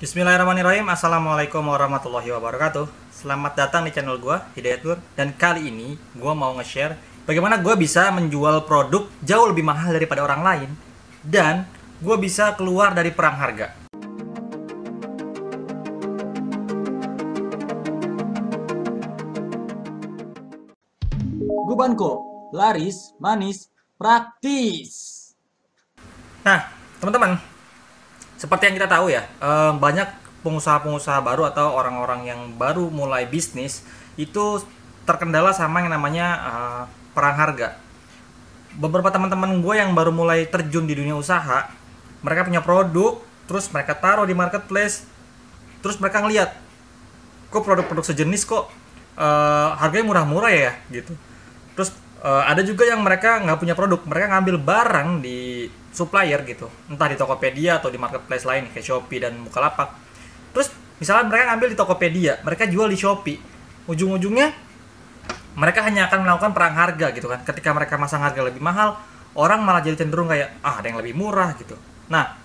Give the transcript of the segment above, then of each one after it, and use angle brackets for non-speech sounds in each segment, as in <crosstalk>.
Bismillahirrahmanirrahim Assalamualaikum warahmatullahi wabarakatuh Selamat datang di channel gue Hidayat Nur Dan kali ini gue mau nge-share Bagaimana gue bisa menjual produk jauh lebih mahal daripada orang lain Dan gue bisa keluar dari perang harga Gubanko, laris, manis, praktis Nah, teman-teman seperti yang kita tahu ya eh, banyak pengusaha-pengusaha baru atau orang-orang yang baru mulai bisnis itu terkendala sama yang namanya eh, perang harga beberapa teman-teman gue yang baru mulai terjun di dunia usaha mereka punya produk terus mereka taruh di marketplace terus mereka ngeliat kok produk-produk sejenis kok eh, harganya murah-murah ya gitu terus uh, ada juga yang mereka nggak punya produk mereka ngambil barang di supplier gitu entah di Tokopedia atau di marketplace lain kayak Shopee dan Bukalapak terus misalnya mereka ngambil di Tokopedia mereka jual di Shopee ujung-ujungnya mereka hanya akan melakukan perang harga gitu kan ketika mereka masang harga lebih mahal orang malah jadi cenderung kayak ah ada yang lebih murah gitu nah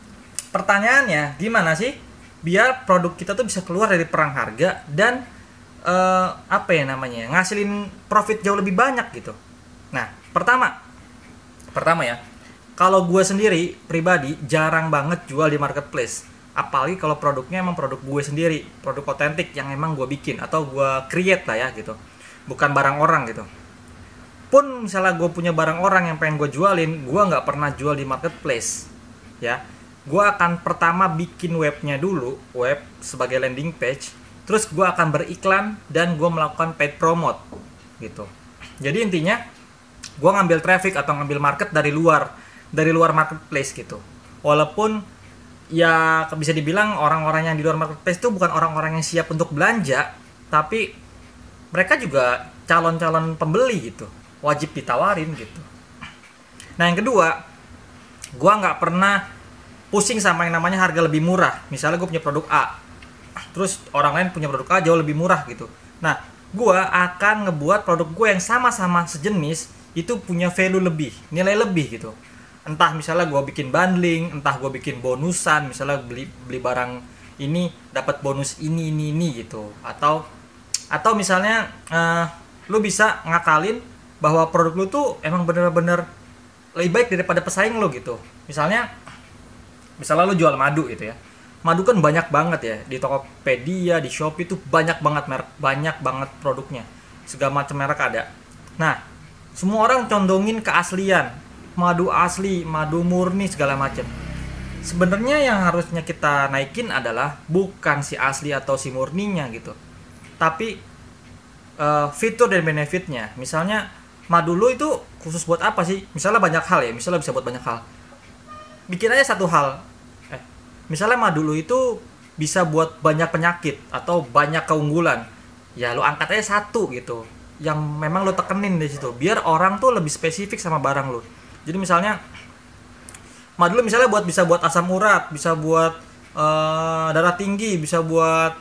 pertanyaannya gimana sih biar produk kita tuh bisa keluar dari perang harga dan uh, apa ya namanya ya, ngasilin profit jauh lebih banyak gitu Nah, pertama, pertama ya, kalau gue sendiri pribadi jarang banget jual di marketplace. Apalagi kalau produknya emang produk gue sendiri, produk otentik yang emang gue bikin atau gue create lah ya gitu, bukan barang orang gitu. Pun misalnya gue punya barang orang yang pengen gue jualin, gue nggak pernah jual di marketplace, ya. Gue akan pertama bikin webnya dulu, web sebagai landing page. Terus gue akan beriklan dan gue melakukan paid promote, gitu. Jadi intinya gue ngambil traffic atau ngambil market dari luar dari luar marketplace gitu walaupun ya bisa dibilang orang-orang yang di luar marketplace itu bukan orang-orang yang siap untuk belanja tapi mereka juga calon-calon pembeli gitu wajib ditawarin gitu nah yang kedua gue nggak pernah pusing sama yang namanya harga lebih murah misalnya gue punya produk A terus orang lain punya produk A jauh lebih murah gitu nah gue akan ngebuat produk gue yang sama-sama sejenis itu punya value lebih, nilai lebih gitu. Entah misalnya gue bikin bundling, entah gue bikin bonusan, misalnya beli beli barang ini dapat bonus ini ini ini gitu. Atau atau misalnya uh, lu bisa ngakalin bahwa produk lu tuh emang bener-bener lebih baik daripada pesaing lo gitu. Misalnya misalnya lu jual madu gitu ya madu kan banyak banget ya di Tokopedia, di Shopee itu banyak banget merek, banyak banget produknya. Segala macam merek ada. Nah, semua orang condongin ke aslian madu asli, madu murni segala macam. Sebenarnya yang harusnya kita naikin adalah bukan si asli atau si murninya gitu. Tapi uh, fitur dan benefitnya. Misalnya madu lo itu khusus buat apa sih? Misalnya banyak hal ya, misalnya bisa buat banyak hal. Bikin aja satu hal, misalnya madu lu itu bisa buat banyak penyakit atau banyak keunggulan ya lo angkat aja satu gitu yang memang lo tekenin di situ biar orang tuh lebih spesifik sama barang lo. jadi misalnya madu lu misalnya buat bisa buat asam urat bisa buat uh, darah tinggi bisa buat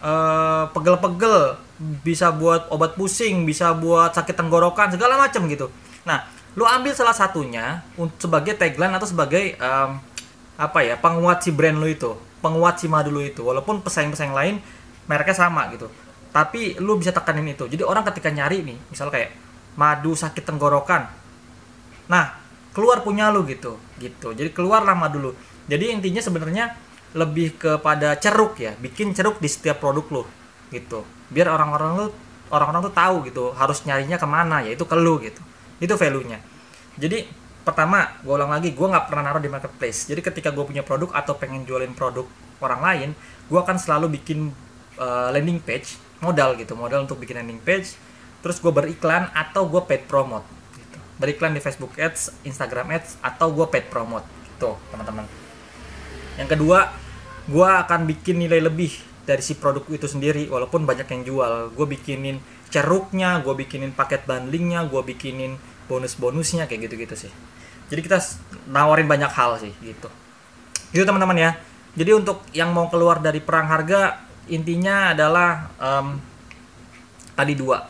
eh, pegel-pegel uh, bisa buat obat pusing bisa buat sakit tenggorokan segala macam gitu nah lu ambil salah satunya sebagai tagline atau sebagai um, apa ya penguat si brand lu itu penguat si madu lu itu walaupun pesaing-pesaing lain mereknya sama gitu tapi lu bisa tekanin itu jadi orang ketika nyari nih misal kayak madu sakit tenggorokan nah keluar punya lu gitu gitu jadi keluar lama dulu jadi intinya sebenarnya lebih kepada ceruk ya bikin ceruk di setiap produk lu gitu biar orang-orang lu orang-orang tuh tahu gitu harus nyarinya kemana ya itu ke lu gitu itu value nya jadi pertama gue ulang lagi gue nggak pernah naruh di marketplace jadi ketika gue punya produk atau pengen jualin produk orang lain gue akan selalu bikin uh, landing page modal gitu modal untuk bikin landing page terus gue beriklan atau gue paid promote gitu. beriklan di Facebook Ads Instagram Ads atau gue paid promote gitu teman-teman yang kedua gue akan bikin nilai lebih dari si produk itu sendiri walaupun banyak yang jual gue bikinin ceruknya gue bikinin paket bundlingnya gue bikinin bonus-bonusnya kayak gitu-gitu sih jadi kita nawarin banyak hal sih gitu gitu teman-teman ya jadi untuk yang mau keluar dari perang harga intinya adalah um, tadi dua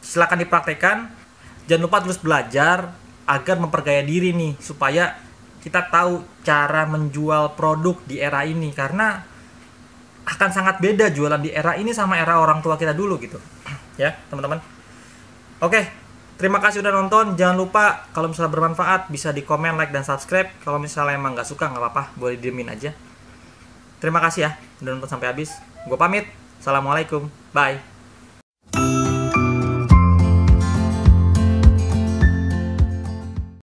silakan dipraktekkan jangan lupa terus belajar agar memperkaya diri nih supaya kita tahu cara menjual produk di era ini karena akan sangat beda jualan di era ini sama era orang tua kita dulu gitu <clears throat> ya teman-teman oke Terima kasih udah nonton. Jangan lupa kalau misalnya bermanfaat bisa di komen, like, dan subscribe. Kalau misalnya emang nggak suka nggak apa-apa, boleh diemin aja. Terima kasih ya udah nonton sampai habis. Gue pamit. Assalamualaikum. Bye.